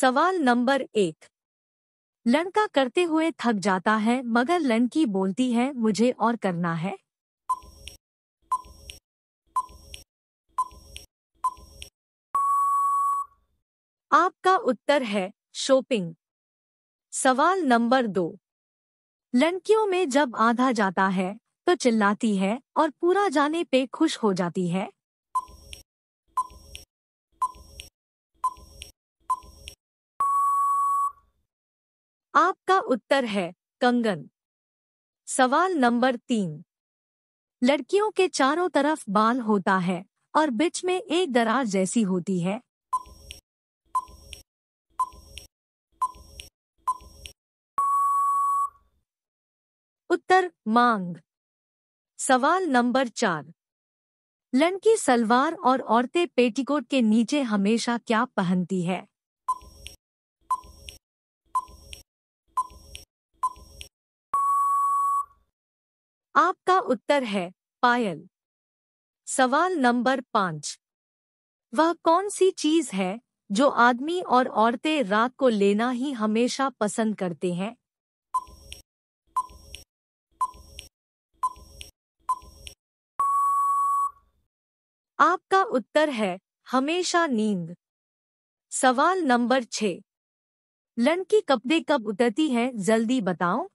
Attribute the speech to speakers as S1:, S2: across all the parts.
S1: सवाल नंबर एक लड़का करते हुए थक जाता है मगर लड़की बोलती है मुझे और करना है आपका उत्तर है शॉपिंग सवाल नंबर दो लड़कियों में जब आधा जाता है तो चिल्लाती है और पूरा जाने पे खुश हो जाती है आपका उत्तर है कंगन सवाल नंबर तीन लड़कियों के चारों तरफ बाल होता है और बीच में एक दरार जैसी होती है उत्तर मांग सवाल नंबर चार लड़की सलवार और औरतें पेटीकोट के नीचे हमेशा क्या पहनती है आपका उत्तर है पायल सवाल नंबर पांच वह कौन सी चीज है जो आदमी और औरतें रात को लेना ही हमेशा पसंद करते हैं आपका उत्तर है हमेशा नींद सवाल नंबर छ लड़की कपड़े कब उतरती है जल्दी बताओ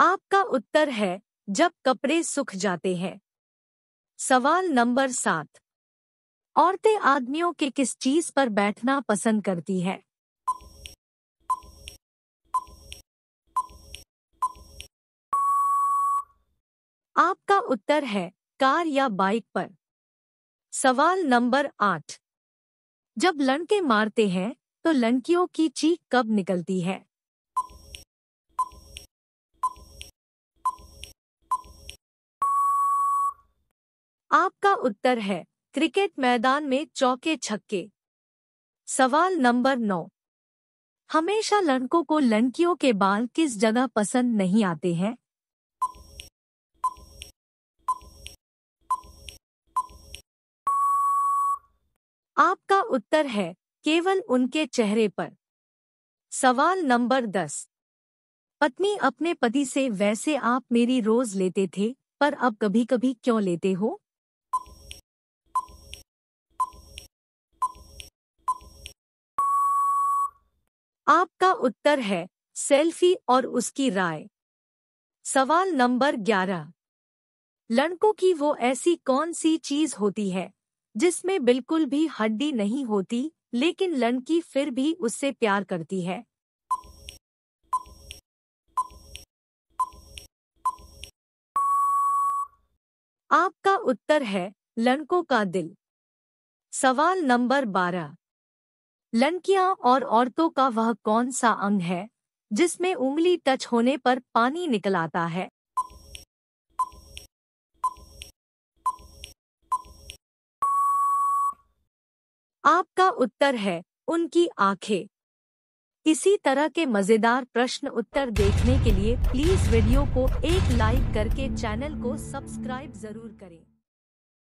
S1: आपका उत्तर है जब कपड़े सूख जाते हैं सवाल नंबर सात औरतें आदमियों के किस चीज पर बैठना पसंद करती है आपका उत्तर है कार या बाइक पर सवाल नंबर आठ जब लड़के मारते हैं तो लड़कियों की चीख कब निकलती है आपका उत्तर है क्रिकेट मैदान में चौके छक्के सवाल नंबर नौ हमेशा लड़कों को लड़कियों के बाल किस जगह पसंद नहीं आते हैं आपका उत्तर है केवल उनके चेहरे पर सवाल नंबर दस पत्नी अपने पति से वैसे आप मेरी रोज लेते थे पर अब कभी कभी क्यों लेते हो उत्तर है सेल्फी और उसकी राय सवाल नंबर ग्यारह लड़कों की वो ऐसी कौन सी चीज होती है जिसमें बिल्कुल भी हड्डी नहीं होती लेकिन लड़की फिर भी उससे प्यार करती है आपका उत्तर है लड़कों का दिल सवाल नंबर बारह लड़कियां और औरतों का वह कौन सा अंग है जिसमें उंगली टच होने पर पानी निकल आता है आपका उत्तर है उनकी आंखें इसी तरह के मजेदार प्रश्न उत्तर देखने के लिए प्लीज वीडियो को एक लाइक करके चैनल को सब्सक्राइब जरूर करें